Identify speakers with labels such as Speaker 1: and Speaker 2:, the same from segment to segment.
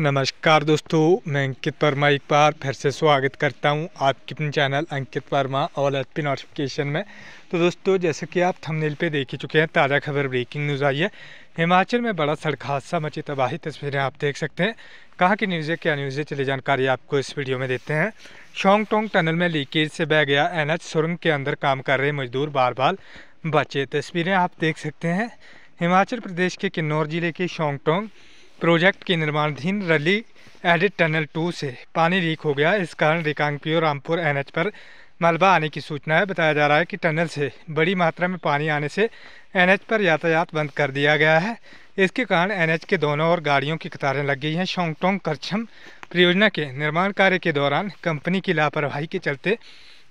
Speaker 1: नमस्कार दोस्तों मैं अंकित वर्मा एक बार फिर से स्वागत करता हूं आपके अपने channel Ankit Verma all H P notification में तो दोस्तों जैसे कि आप थंबनेल पे देख ही चुके हैं ताज़ा खबर ब्रेकिंग न्यूज़ आई है हिमाचल में बड़ा सड़क हादसा मची तबाही तस्वीरें आप देख सकते हैं कहाँ की न्यूज़ें क्या न्यूज़ें चली जानकारी आपको इस वीडियो में देते हैं शोंग टोंग टनल में लीकेज से बह गया एच सुरंग के अंदर काम कर रहे मजदूर बार बार बचे तस्वीरें आप देख सकते हैं हिमाचल प्रदेश के किन्नौर जिले के शोंगटोंग प्रोजेक्ट के निर्माणाधीन रली एडिट टनल टू से पानी लीक हो गया इस कारण रिकांगपी और रामपुर एनएच पर मलबा आने की सूचना है बताया जा रहा है कि टनल से बड़ी मात्रा में पानी आने से एनएच पर यातायात बंद कर दिया गया है इसके कारण एनएच के दोनों ओर गाड़ियों की कतारें लग गई हैं शोंगटोंग करछम परियोजना के निर्माण कार्य के दौरान कंपनी की लापरवाही के चलते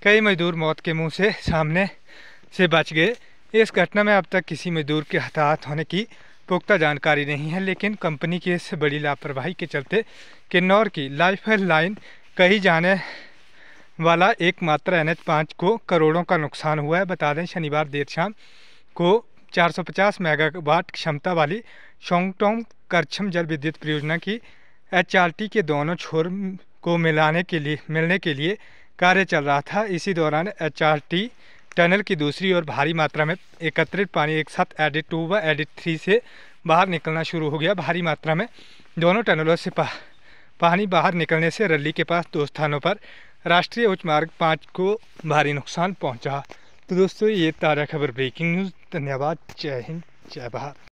Speaker 1: कई मजदूर मौत के मुंह से सामने से बच गए इस घटना में अब तक किसी मजदूर के हताहत होने की पुख्ता जानकारी नहीं है लेकिन कंपनी की इस बड़ी लापरवाही के चलते किन्नौर की लाइफ लाइन कही जाने वाला एकमात्र एन एच पाँच को करोड़ों का नुकसान हुआ है बता दें शनिवार देर शाम को 450 मेगावाट क्षमता वाली शोंगटोंग करछम जल विद्युत परियोजना की एच के दोनों छोर को मिलाने के लिए मिलने के लिए कार्य चल रहा था इसी दौरान एच टनल की दूसरी ओर भारी मात्रा में एकत्रित पानी एक साथ एडिट टू व एडिट थ्री से बाहर निकलना शुरू हो गया भारी मात्रा में दोनों टनलों से पा, पानी बाहर निकलने से रली के पास दो स्थानों पर राष्ट्रीय उच्च मार्ग पाँच को भारी नुकसान पहुंचा तो दोस्तों ये ताज़ा खबर ब्रेकिंग न्यूज़ धन्यवाद जय हिंद जय भारत